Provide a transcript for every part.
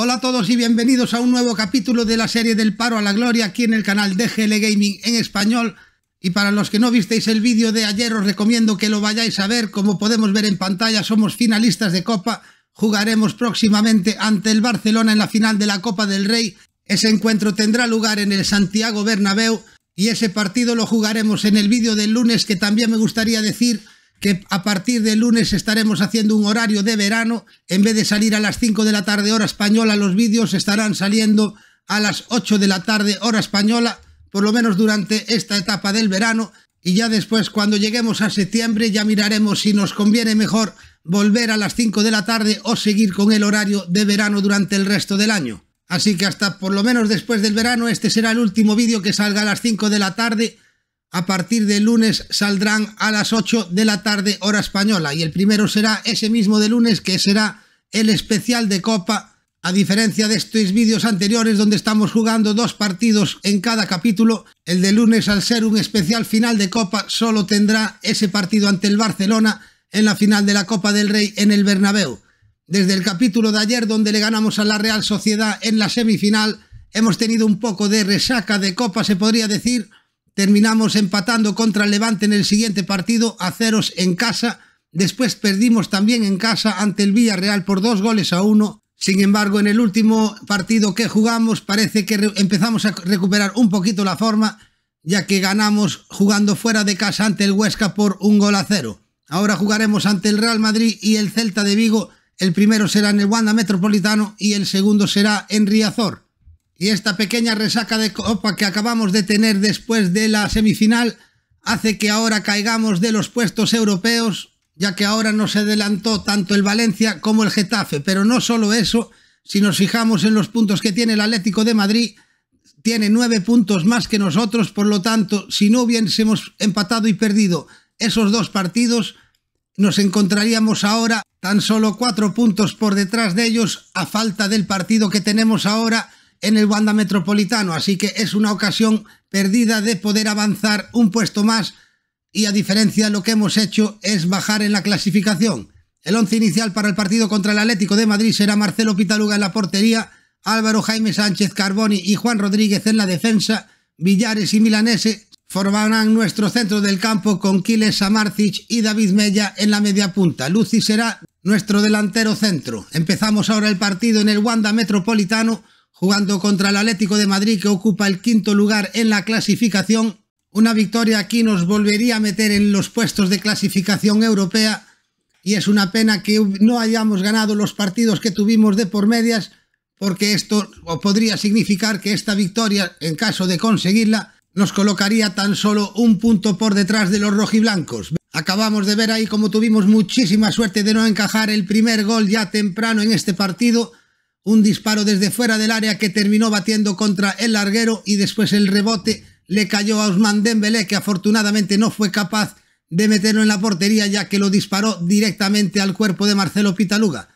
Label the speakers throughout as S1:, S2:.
S1: Hola a todos y bienvenidos a un nuevo capítulo de la serie del paro a la gloria aquí en el canal de Gaming en español. Y para los que no visteis el vídeo de ayer os recomiendo que lo vayáis a ver. Como podemos ver en pantalla somos finalistas de Copa. Jugaremos próximamente ante el Barcelona en la final de la Copa del Rey. Ese encuentro tendrá lugar en el Santiago Bernabéu y ese partido lo jugaremos en el vídeo del lunes que también me gustaría decir que a partir de lunes estaremos haciendo un horario de verano. En vez de salir a las 5 de la tarde hora española, los vídeos estarán saliendo a las 8 de la tarde hora española, por lo menos durante esta etapa del verano. Y ya después, cuando lleguemos a septiembre, ya miraremos si nos conviene mejor volver a las 5 de la tarde o seguir con el horario de verano durante el resto del año. Así que hasta por lo menos después del verano, este será el último vídeo que salga a las 5 de la tarde a partir de lunes saldrán a las 8 de la tarde hora española y el primero será ese mismo de lunes que será el especial de Copa, a diferencia de estos vídeos anteriores donde estamos jugando dos partidos en cada capítulo, el de lunes al ser un especial final de Copa solo tendrá ese partido ante el Barcelona en la final de la Copa del Rey en el Bernabéu. Desde el capítulo de ayer donde le ganamos a la Real Sociedad en la semifinal, hemos tenido un poco de resaca de Copa se podría decir, terminamos empatando contra el Levante en el siguiente partido a ceros en casa. Después perdimos también en casa ante el Villarreal por dos goles a uno. Sin embargo, en el último partido que jugamos parece que empezamos a recuperar un poquito la forma, ya que ganamos jugando fuera de casa ante el Huesca por un gol a cero. Ahora jugaremos ante el Real Madrid y el Celta de Vigo. El primero será en el Wanda Metropolitano y el segundo será en Riazor. Y esta pequeña resaca de copa que acabamos de tener después de la semifinal hace que ahora caigamos de los puestos europeos, ya que ahora no se adelantó tanto el Valencia como el Getafe. Pero no solo eso, si nos fijamos en los puntos que tiene el Atlético de Madrid, tiene nueve puntos más que nosotros, por lo tanto, si no hubiésemos empatado y perdido esos dos partidos, nos encontraríamos ahora tan solo cuatro puntos por detrás de ellos a falta del partido que tenemos ahora en el Wanda Metropolitano, así que es una ocasión perdida de poder avanzar un puesto más y a diferencia de lo que hemos hecho es bajar en la clasificación. El once inicial para el partido contra el Atlético de Madrid será Marcelo Pitaluga en la portería, Álvaro Jaime Sánchez Carboni y Juan Rodríguez en la defensa, Villares y Milanese formarán nuestro centro del campo con Kiles Samarcic y David Mella en la media punta. Lucy será nuestro delantero centro. Empezamos ahora el partido en el Wanda Metropolitano jugando contra el Atlético de Madrid que ocupa el quinto lugar en la clasificación. Una victoria aquí nos volvería a meter en los puestos de clasificación europea y es una pena que no hayamos ganado los partidos que tuvimos de por medias porque esto podría significar que esta victoria, en caso de conseguirla, nos colocaría tan solo un punto por detrás de los rojiblancos. Acabamos de ver ahí como tuvimos muchísima suerte de no encajar el primer gol ya temprano en este partido un disparo desde fuera del área que terminó batiendo contra el larguero y después el rebote le cayó a Osman Dembélé que afortunadamente no fue capaz de meterlo en la portería ya que lo disparó directamente al cuerpo de Marcelo Pitaluga.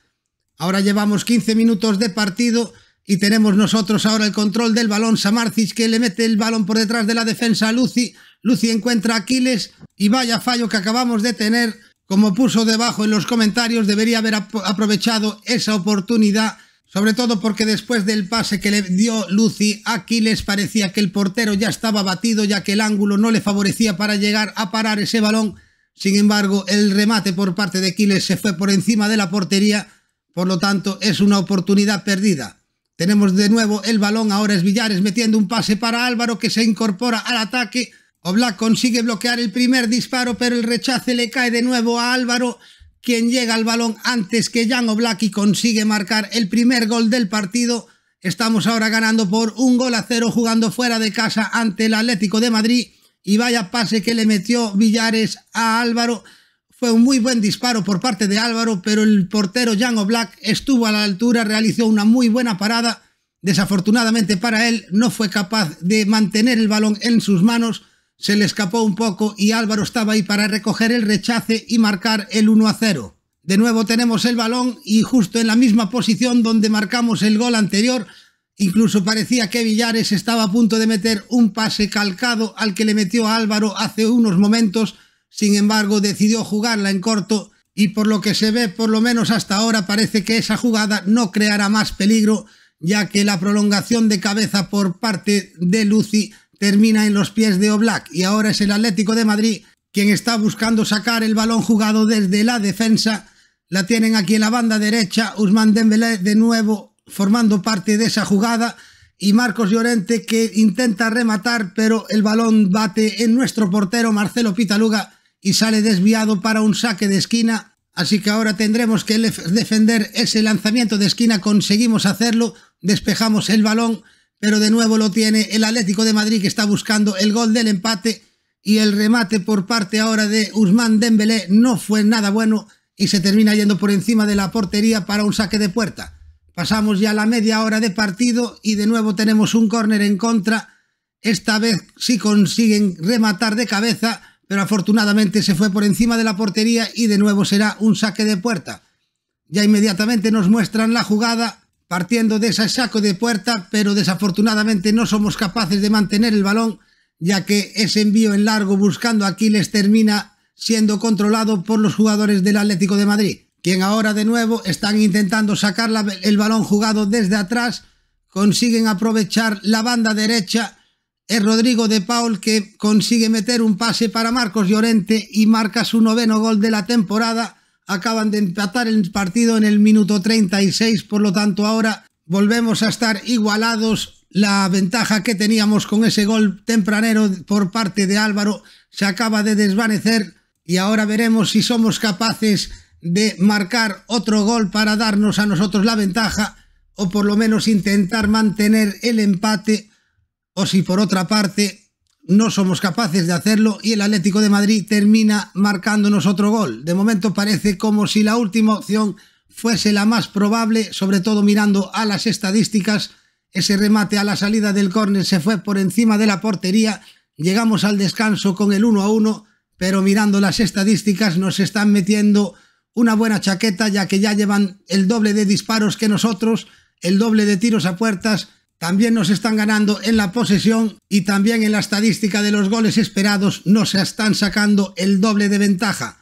S1: Ahora llevamos 15 minutos de partido y tenemos nosotros ahora el control del balón. Samarcis que le mete el balón por detrás de la defensa a Lucy. Lucy encuentra a Aquiles y vaya fallo que acabamos de tener. Como puso debajo en los comentarios, debería haber aprovechado esa oportunidad sobre todo porque después del pase que le dio Lucy, a les parecía que el portero ya estaba batido ya que el ángulo no le favorecía para llegar a parar ese balón. Sin embargo, el remate por parte de Aquiles se fue por encima de la portería, por lo tanto es una oportunidad perdida. Tenemos de nuevo el balón, ahora es Villares metiendo un pase para Álvaro que se incorpora al ataque. Oblak consigue bloquear el primer disparo, pero el rechace le cae de nuevo a Álvaro quien llega al balón antes que Jan Oblak y consigue marcar el primer gol del partido. Estamos ahora ganando por un gol a cero jugando fuera de casa ante el Atlético de Madrid. Y vaya pase que le metió Villares a Álvaro. Fue un muy buen disparo por parte de Álvaro, pero el portero Jan Oblak estuvo a la altura, realizó una muy buena parada. Desafortunadamente para él, no fue capaz de mantener el balón en sus manos se le escapó un poco y Álvaro estaba ahí para recoger el rechace y marcar el 1 a 0. De nuevo tenemos el balón y justo en la misma posición donde marcamos el gol anterior, incluso parecía que Villares estaba a punto de meter un pase calcado al que le metió a Álvaro hace unos momentos, sin embargo decidió jugarla en corto y por lo que se ve, por lo menos hasta ahora, parece que esa jugada no creará más peligro, ya que la prolongación de cabeza por parte de Lucy termina en los pies de Oblak y ahora es el Atlético de Madrid quien está buscando sacar el balón jugado desde la defensa. La tienen aquí en la banda derecha, Usman Dembélé de nuevo formando parte de esa jugada y Marcos Llorente que intenta rematar pero el balón bate en nuestro portero Marcelo Pitaluga y sale desviado para un saque de esquina. Así que ahora tendremos que defender ese lanzamiento de esquina, conseguimos hacerlo, despejamos el balón pero de nuevo lo tiene el Atlético de Madrid que está buscando el gol del empate y el remate por parte ahora de Usman Dembélé no fue nada bueno y se termina yendo por encima de la portería para un saque de puerta. Pasamos ya la media hora de partido y de nuevo tenemos un córner en contra. Esta vez sí consiguen rematar de cabeza, pero afortunadamente se fue por encima de la portería y de nuevo será un saque de puerta. Ya inmediatamente nos muestran la jugada partiendo de ese saco de puerta, pero desafortunadamente no somos capaces de mantener el balón, ya que ese envío en largo buscando a Aquiles termina siendo controlado por los jugadores del Atlético de Madrid, quien ahora de nuevo están intentando sacar el balón jugado desde atrás, consiguen aprovechar la banda derecha, es Rodrigo de Paul que consigue meter un pase para Marcos Llorente y marca su noveno gol de la temporada, acaban de empatar el partido en el minuto 36, por lo tanto ahora volvemos a estar igualados. La ventaja que teníamos con ese gol tempranero por parte de Álvaro se acaba de desvanecer y ahora veremos si somos capaces de marcar otro gol para darnos a nosotros la ventaja o por lo menos intentar mantener el empate o si por otra parte no somos capaces de hacerlo y el Atlético de Madrid termina marcándonos otro gol. De momento parece como si la última opción fuese la más probable, sobre todo mirando a las estadísticas. Ese remate a la salida del córner se fue por encima de la portería. Llegamos al descanso con el 1 a 1, pero mirando las estadísticas nos están metiendo una buena chaqueta ya que ya llevan el doble de disparos que nosotros, el doble de tiros a puertas también nos están ganando en la posesión y también en la estadística de los goles esperados nos están sacando el doble de ventaja.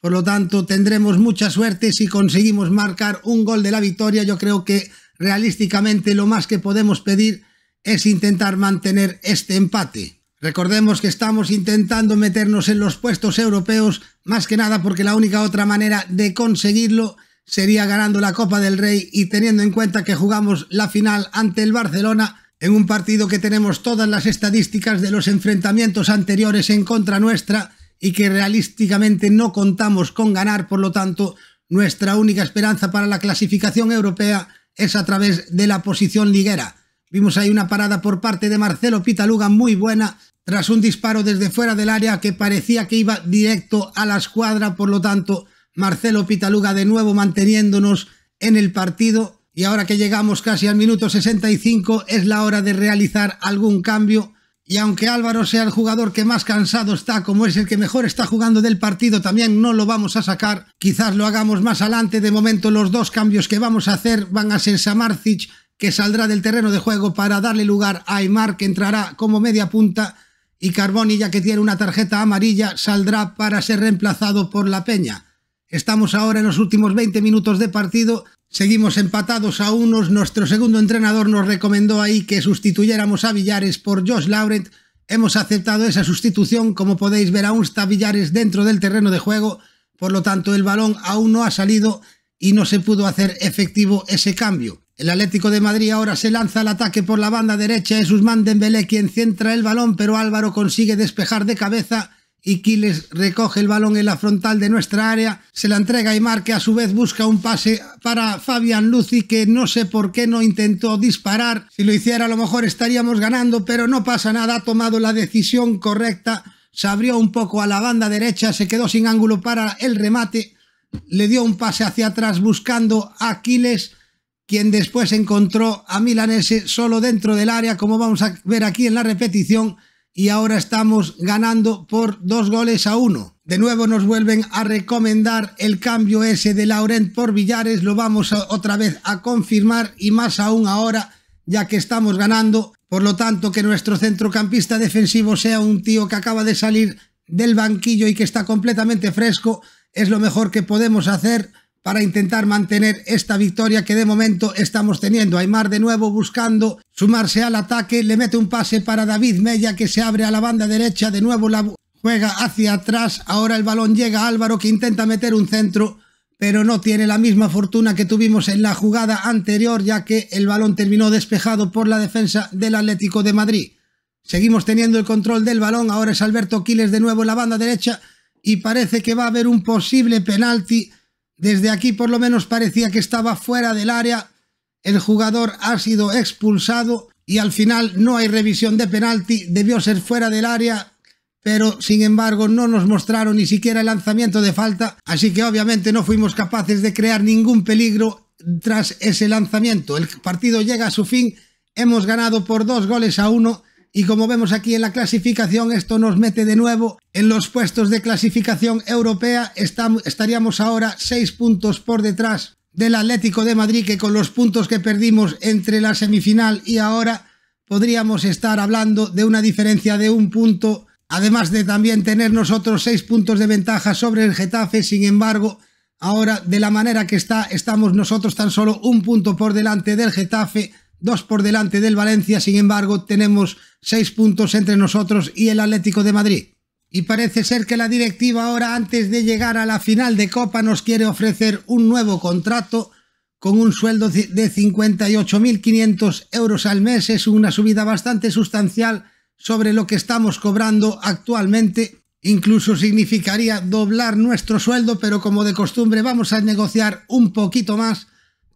S1: Por lo tanto, tendremos mucha suerte si conseguimos marcar un gol de la victoria. Yo creo que realísticamente lo más que podemos pedir es intentar mantener este empate. Recordemos que estamos intentando meternos en los puestos europeos, más que nada porque la única otra manera de conseguirlo sería ganando la Copa del Rey y teniendo en cuenta que jugamos la final ante el Barcelona en un partido que tenemos todas las estadísticas de los enfrentamientos anteriores en contra nuestra y que realísticamente no contamos con ganar, por lo tanto, nuestra única esperanza para la clasificación europea es a través de la posición liguera. Vimos ahí una parada por parte de Marcelo Pitaluga muy buena tras un disparo desde fuera del área que parecía que iba directo a la escuadra, por lo tanto, Marcelo Pitaluga de nuevo manteniéndonos en el partido y ahora que llegamos casi al minuto 65 es la hora de realizar algún cambio y aunque Álvaro sea el jugador que más cansado está, como es el que mejor está jugando del partido, también no lo vamos a sacar. Quizás lo hagamos más adelante. De momento los dos cambios que vamos a hacer van a ser Samarcic, que saldrá del terreno de juego para darle lugar a Aymar, que entrará como media punta, y Carboni, ya que tiene una tarjeta amarilla, saldrá para ser reemplazado por La Peña. Estamos ahora en los últimos 20 minutos de partido. Seguimos empatados a unos. Nuestro segundo entrenador nos recomendó ahí que sustituyéramos a Villares por Josh Laurent. Hemos aceptado esa sustitución. Como podéis ver, aún está Villares dentro del terreno de juego. Por lo tanto, el balón aún no ha salido y no se pudo hacer efectivo ese cambio. El Atlético de Madrid ahora se lanza al ataque por la banda derecha. Es Usman Dembélé quien centra el balón, pero Álvaro consigue despejar de cabeza y Quiles recoge el balón en la frontal de nuestra área, se la entrega y que a su vez busca un pase para Fabián Luci, que no sé por qué no intentó disparar, si lo hiciera a lo mejor estaríamos ganando, pero no pasa nada, ha tomado la decisión correcta, se abrió un poco a la banda derecha, se quedó sin ángulo para el remate, le dio un pase hacia atrás buscando a Aquiles, quien después encontró a Milanese solo dentro del área, como vamos a ver aquí en la repetición, y ahora estamos ganando por dos goles a uno. De nuevo nos vuelven a recomendar el cambio ese de Laurent por Villares, lo vamos otra vez a confirmar y más aún ahora ya que estamos ganando, por lo tanto que nuestro centrocampista defensivo sea un tío que acaba de salir del banquillo y que está completamente fresco es lo mejor que podemos hacer para intentar mantener esta victoria que de momento estamos teniendo. Aymar de nuevo buscando sumarse al ataque, le mete un pase para David Mella que se abre a la banda derecha, de nuevo la juega hacia atrás, ahora el balón llega a Álvaro que intenta meter un centro, pero no tiene la misma fortuna que tuvimos en la jugada anterior ya que el balón terminó despejado por la defensa del Atlético de Madrid. Seguimos teniendo el control del balón, ahora es Alberto Quiles de nuevo en la banda derecha y parece que va a haber un posible penalti desde aquí por lo menos parecía que estaba fuera del área. El jugador ha sido expulsado y al final no hay revisión de penalti. Debió ser fuera del área, pero sin embargo no nos mostraron ni siquiera el lanzamiento de falta. Así que obviamente no fuimos capaces de crear ningún peligro tras ese lanzamiento. El partido llega a su fin. Hemos ganado por dos goles a uno y como vemos aquí en la clasificación, esto nos mete de nuevo en los puestos de clasificación europea. estaríamos ahora seis puntos por detrás del Atlético de Madrid, que con los puntos que perdimos entre la semifinal y ahora podríamos estar hablando de una diferencia de un punto, además de también tener nosotros seis puntos de ventaja sobre el Getafe. Sin embargo, ahora de la manera que está, estamos nosotros tan solo un punto por delante del Getafe dos por delante del Valencia, sin embargo tenemos seis puntos entre nosotros y el Atlético de Madrid. Y parece ser que la directiva ahora antes de llegar a la final de Copa nos quiere ofrecer un nuevo contrato con un sueldo de 58.500 euros al mes. Es una subida bastante sustancial sobre lo que estamos cobrando actualmente. Incluso significaría doblar nuestro sueldo, pero como de costumbre vamos a negociar un poquito más.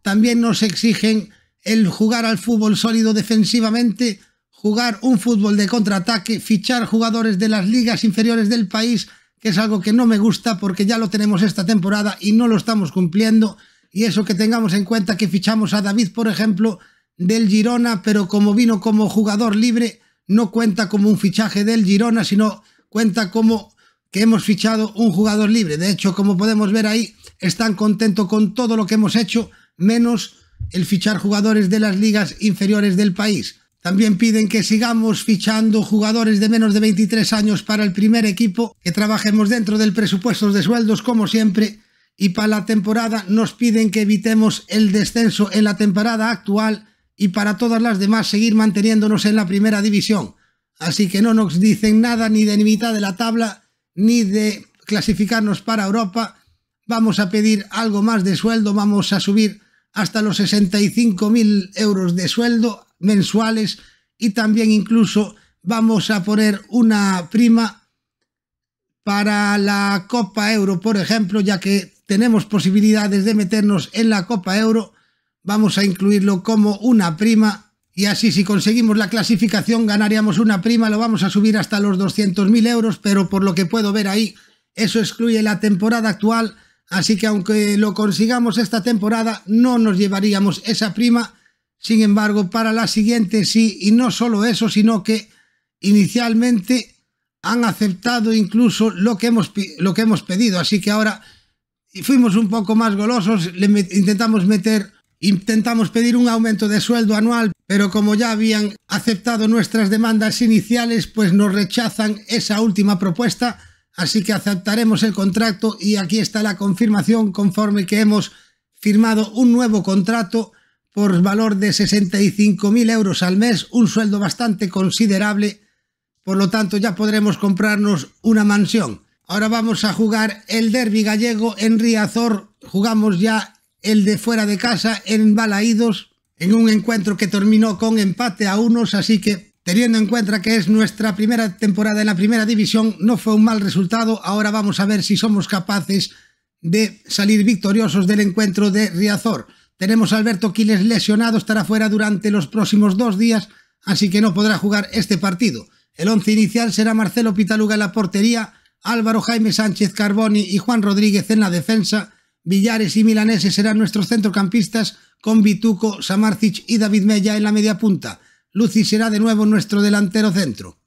S1: También nos exigen el jugar al fútbol sólido defensivamente, jugar un fútbol de contraataque, fichar jugadores de las ligas inferiores del país, que es algo que no me gusta porque ya lo tenemos esta temporada y no lo estamos cumpliendo. Y eso que tengamos en cuenta que fichamos a David, por ejemplo, del Girona, pero como vino como jugador libre, no cuenta como un fichaje del Girona, sino cuenta como que hemos fichado un jugador libre. De hecho, como podemos ver ahí, están contentos con todo lo que hemos hecho, menos el fichar jugadores de las ligas inferiores del país. También piden que sigamos fichando jugadores de menos de 23 años para el primer equipo, que trabajemos dentro del presupuesto de sueldos como siempre, y para la temporada nos piden que evitemos el descenso en la temporada actual y para todas las demás seguir manteniéndonos en la primera división. Así que no nos dicen nada ni de mitad de la tabla ni de clasificarnos para Europa. Vamos a pedir algo más de sueldo, vamos a subir hasta los 65.000 euros de sueldo mensuales y también incluso vamos a poner una prima para la Copa Euro, por ejemplo, ya que tenemos posibilidades de meternos en la Copa Euro, vamos a incluirlo como una prima y así si conseguimos la clasificación ganaríamos una prima, lo vamos a subir hasta los 200.000 euros, pero por lo que puedo ver ahí, eso excluye la temporada actual Así que aunque lo consigamos esta temporada, no nos llevaríamos esa prima. Sin embargo, para la siguiente sí, y no solo eso, sino que inicialmente han aceptado incluso lo que hemos, lo que hemos pedido. Así que ahora fuimos un poco más golosos, intentamos meter, intentamos pedir un aumento de sueldo anual, pero como ya habían aceptado nuestras demandas iniciales, pues nos rechazan esa última propuesta así que aceptaremos el contrato y aquí está la confirmación conforme que hemos firmado un nuevo contrato por valor de 65.000 euros al mes, un sueldo bastante considerable, por lo tanto ya podremos comprarnos una mansión. Ahora vamos a jugar el derby gallego en Riazor, jugamos ya el de fuera de casa en Balaídos, en un encuentro que terminó con empate a unos, así que Teniendo en cuenta que es nuestra primera temporada en la primera división, no fue un mal resultado. Ahora vamos a ver si somos capaces de salir victoriosos del encuentro de Riazor. Tenemos a Alberto Quiles lesionado, estará fuera durante los próximos dos días, así que no podrá jugar este partido. El once inicial será Marcelo Pitaluga en la portería, Álvaro Jaime Sánchez Carboni y Juan Rodríguez en la defensa. Villares y Milaneses serán nuestros centrocampistas con Vituco, Samarcic y David Mella en la media punta. Lucy será de nuevo nuestro delantero centro.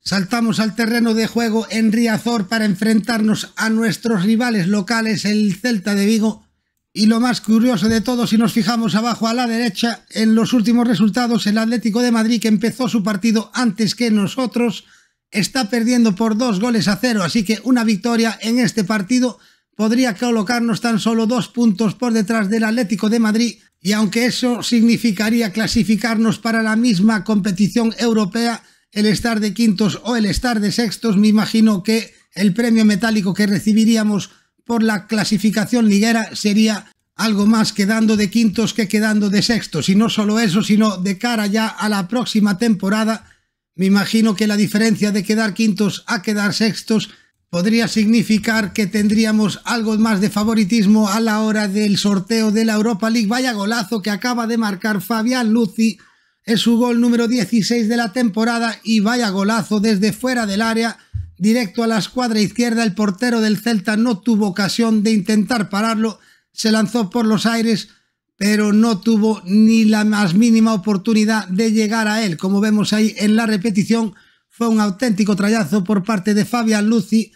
S1: Saltamos al terreno de juego en Riazor para enfrentarnos a nuestros rivales locales, el Celta de Vigo. Y lo más curioso de todo, si nos fijamos abajo a la derecha, en los últimos resultados, el Atlético de Madrid, que empezó su partido antes que nosotros, está perdiendo por dos goles a cero. Así que una victoria en este partido podría colocarnos tan solo dos puntos por detrás del Atlético de Madrid y aunque eso significaría clasificarnos para la misma competición europea, el estar de quintos o el estar de sextos, me imagino que el premio metálico que recibiríamos por la clasificación liguera sería algo más quedando de quintos que quedando de sextos. Y no solo eso, sino de cara ya a la próxima temporada, me imagino que la diferencia de quedar quintos a quedar sextos podría significar que tendríamos algo más de favoritismo a la hora del sorteo de la Europa League. Vaya golazo que acaba de marcar Fabián Luzzi Es su gol número 16 de la temporada y vaya golazo desde fuera del área, directo a la escuadra izquierda. El portero del Celta no tuvo ocasión de intentar pararlo, se lanzó por los aires, pero no tuvo ni la más mínima oportunidad de llegar a él. Como vemos ahí en la repetición, fue un auténtico trayazo por parte de Fabián Luzzi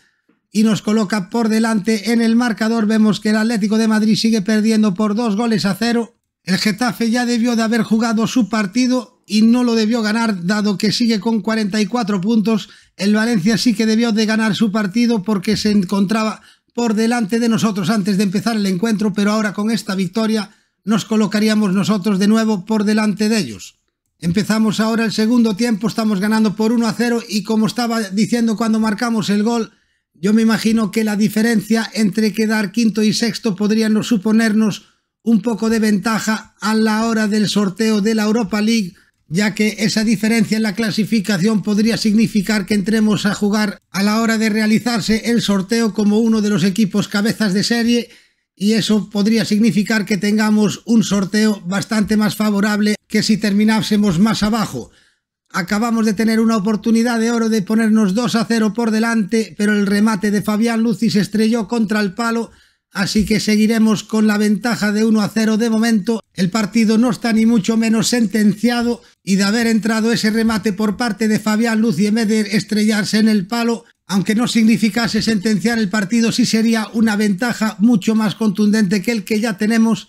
S1: y nos coloca por delante en el marcador. Vemos que el Atlético de Madrid sigue perdiendo por dos goles a cero. El Getafe ya debió de haber jugado su partido y no lo debió ganar, dado que sigue con 44 puntos. El Valencia sí que debió de ganar su partido porque se encontraba por delante de nosotros antes de empezar el encuentro, pero ahora con esta victoria nos colocaríamos nosotros de nuevo por delante de ellos. Empezamos ahora el segundo tiempo, estamos ganando por 1 a 0 y como estaba diciendo cuando marcamos el gol, yo me imagino que la diferencia entre quedar quinto y sexto nos suponernos un poco de ventaja a la hora del sorteo de la Europa League, ya que esa diferencia en la clasificación podría significar que entremos a jugar a la hora de realizarse el sorteo como uno de los equipos cabezas de serie y eso podría significar que tengamos un sorteo bastante más favorable que si terminásemos más abajo. Acabamos de tener una oportunidad de oro de ponernos 2 a 0 por delante, pero el remate de Fabián Luci se estrelló contra el palo, así que seguiremos con la ventaja de 1 a 0 de momento. El partido no está ni mucho menos sentenciado y de haber entrado ese remate por parte de Fabián Luci en vez de estrellarse en el palo, aunque no significase sentenciar el partido, sí sería una ventaja mucho más contundente que el que ya tenemos,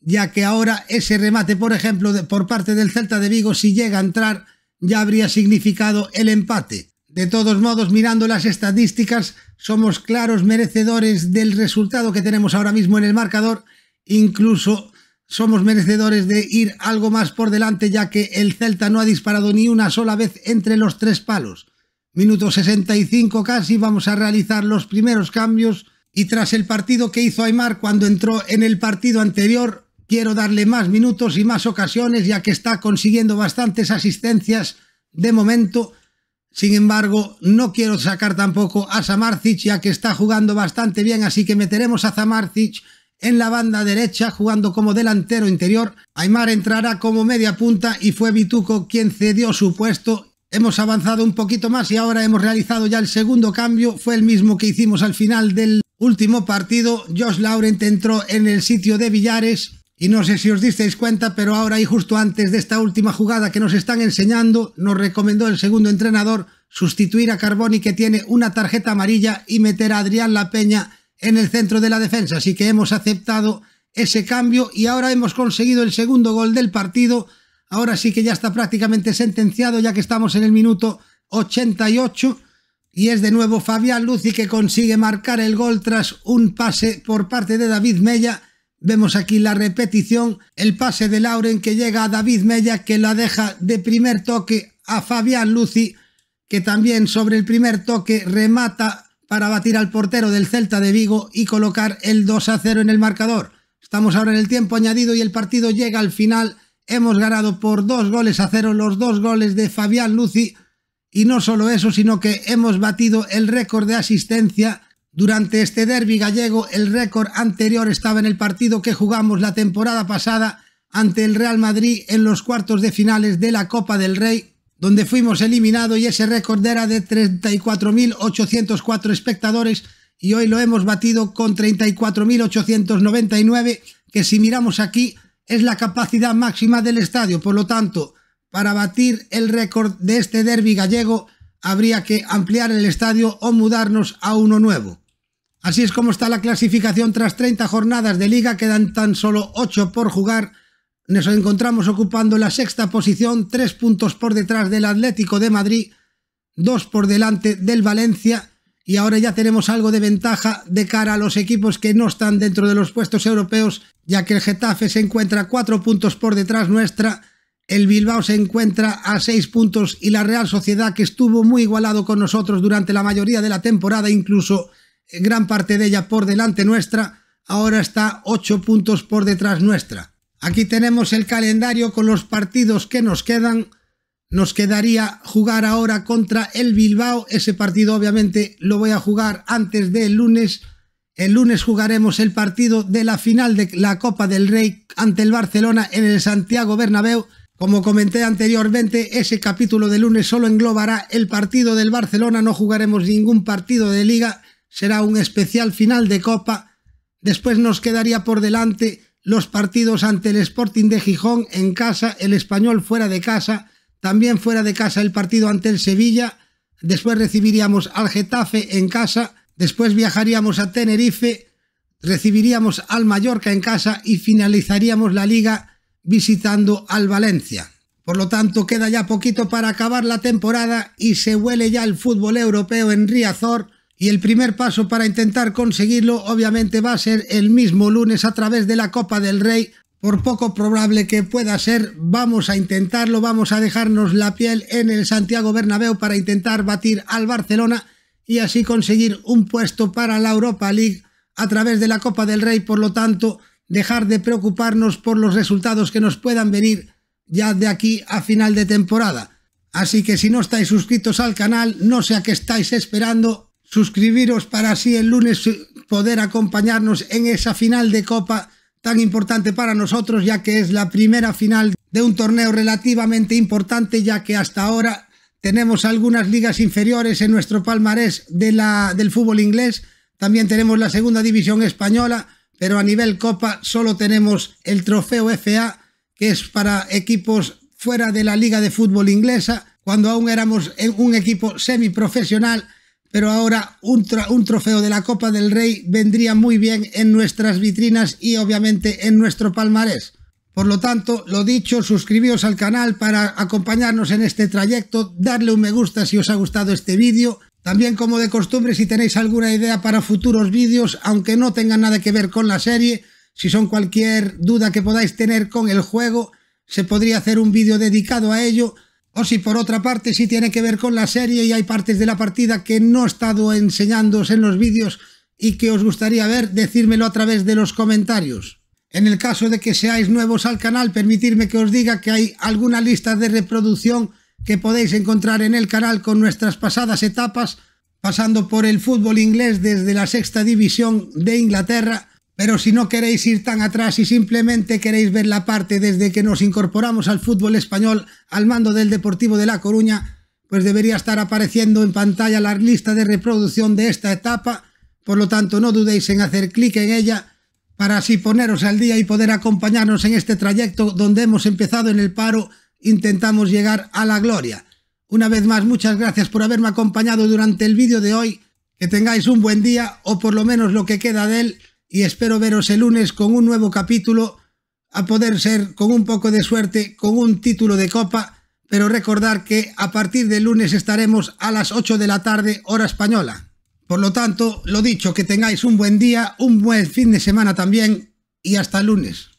S1: ya que ahora ese remate, por ejemplo, por parte del Celta de Vigo, si llega a entrar ya habría significado el empate. De todos modos, mirando las estadísticas, somos claros merecedores del resultado que tenemos ahora mismo en el marcador. Incluso somos merecedores de ir algo más por delante ya que el Celta no ha disparado ni una sola vez entre los tres palos. Minuto 65 casi, vamos a realizar los primeros cambios y tras el partido que hizo Aymar cuando entró en el partido anterior, Quiero darle más minutos y más ocasiones ya que está consiguiendo bastantes asistencias de momento. Sin embargo, no quiero sacar tampoco a Samarcic ya que está jugando bastante bien, así que meteremos a Samarcic en la banda derecha jugando como delantero interior. Aymar entrará como media punta y fue Bituco quien cedió su puesto. Hemos avanzado un poquito más y ahora hemos realizado ya el segundo cambio. Fue el mismo que hicimos al final del último partido. Josh Laurent entró en el sitio de Villares y no sé si os disteis cuenta, pero ahora y justo antes de esta última jugada que nos están enseñando, nos recomendó el segundo entrenador sustituir a Carboni que tiene una tarjeta amarilla y meter a Adrián La Peña en el centro de la defensa. Así que hemos aceptado ese cambio y ahora hemos conseguido el segundo gol del partido. Ahora sí que ya está prácticamente sentenciado ya que estamos en el minuto 88 y es de nuevo Fabián Luci que consigue marcar el gol tras un pase por parte de David Mella Vemos aquí la repetición, el pase de Lauren que llega a David Mella que la deja de primer toque a Fabián Luci que también sobre el primer toque remata para batir al portero del Celta de Vigo y colocar el 2 a 0 en el marcador. Estamos ahora en el tiempo añadido y el partido llega al final. Hemos ganado por dos goles a cero los dos goles de Fabián Luci y no solo eso, sino que hemos batido el récord de asistencia durante este derby gallego el récord anterior estaba en el partido que jugamos la temporada pasada ante el Real Madrid en los cuartos de finales de la Copa del Rey, donde fuimos eliminados y ese récord era de 34.804 espectadores y hoy lo hemos batido con 34.899, que si miramos aquí es la capacidad máxima del estadio. Por lo tanto, para batir el récord de este derby gallego habría que ampliar el estadio o mudarnos a uno nuevo. Así es como está la clasificación tras 30 jornadas de liga, quedan tan solo 8 por jugar. Nos encontramos ocupando la sexta posición, 3 puntos por detrás del Atlético de Madrid, 2 por delante del Valencia y ahora ya tenemos algo de ventaja de cara a los equipos que no están dentro de los puestos europeos, ya que el Getafe se encuentra 4 puntos por detrás nuestra, el Bilbao se encuentra a 6 puntos y la Real Sociedad que estuvo muy igualado con nosotros durante la mayoría de la temporada incluso gran parte de ella por delante nuestra, ahora está 8 puntos por detrás nuestra. Aquí tenemos el calendario con los partidos que nos quedan. Nos quedaría jugar ahora contra el Bilbao. Ese partido obviamente lo voy a jugar antes del lunes. El lunes jugaremos el partido de la final de la Copa del Rey ante el Barcelona en el Santiago Bernabéu. Como comenté anteriormente, ese capítulo de lunes solo englobará el partido del Barcelona, no jugaremos ningún partido de liga será un especial final de Copa. Después nos quedaría por delante los partidos ante el Sporting de Gijón en casa, el español fuera de casa, también fuera de casa el partido ante el Sevilla, después recibiríamos al Getafe en casa, después viajaríamos a Tenerife, recibiríamos al Mallorca en casa y finalizaríamos la liga visitando al Valencia. Por lo tanto, queda ya poquito para acabar la temporada y se huele ya el fútbol europeo en Riazor y el primer paso para intentar conseguirlo obviamente va a ser el mismo lunes a través de la Copa del Rey. Por poco probable que pueda ser, vamos a intentarlo, vamos a dejarnos la piel en el Santiago Bernabéu para intentar batir al Barcelona y así conseguir un puesto para la Europa League a través de la Copa del Rey. Por lo tanto, dejar de preocuparnos por los resultados que nos puedan venir ya de aquí a final de temporada. Así que si no estáis suscritos al canal, no sé a qué estáis esperando, suscribiros para así el lunes poder acompañarnos en esa final de Copa tan importante para nosotros, ya que es la primera final de un torneo relativamente importante, ya que hasta ahora tenemos algunas ligas inferiores en nuestro palmarés de la, del fútbol inglés, también tenemos la segunda división española, pero a nivel Copa solo tenemos el trofeo FA, que es para equipos fuera de la liga de fútbol inglesa, cuando aún éramos un equipo semiprofesional pero ahora un, trofeo de la Copa del Rey vendría muy bien en nuestras vitrinas y obviamente en nuestro palmarés. Por lo tanto, lo dicho, suscribíos al canal para acompañarnos en este trayecto, darle un me gusta si os ha gustado este vídeo, también como de costumbre si tenéis alguna idea para futuros vídeos, aunque no tengan nada que ver con la serie, si son cualquier duda que podáis tener con el juego, se podría hacer un vídeo dedicado a ello, o si por otra parte si tiene que ver con la serie y hay partes de la partida que no he estado enseñándoos en los vídeos y que os gustaría ver, decírmelo a través de los comentarios. En el caso de que seáis nuevos al canal, permitidme que os diga que hay alguna lista de reproducción que podéis encontrar en el canal con nuestras pasadas etapas, pasando por el fútbol inglés desde la sexta división de Inglaterra pero si no queréis ir tan atrás y simplemente queréis ver la parte desde que nos incorporamos al fútbol español al mando del Deportivo de La Coruña, pues debería estar apareciendo en pantalla la lista de reproducción de esta etapa, por lo tanto no dudéis en hacer clic en ella para así poneros al día y poder acompañarnos en este trayecto donde hemos empezado en el paro, intentamos llegar a la gloria. Una vez más, muchas gracias por haberme acompañado durante el vídeo de hoy, que tengáis un buen día o por lo menos lo que queda de él y espero veros el lunes con un nuevo capítulo, a poder ser con un poco de suerte, con un título de copa, pero recordar que a partir del lunes estaremos a las 8 de la tarde hora española. Por lo tanto, lo dicho, que tengáis un buen día, un buen fin de semana también y hasta el lunes.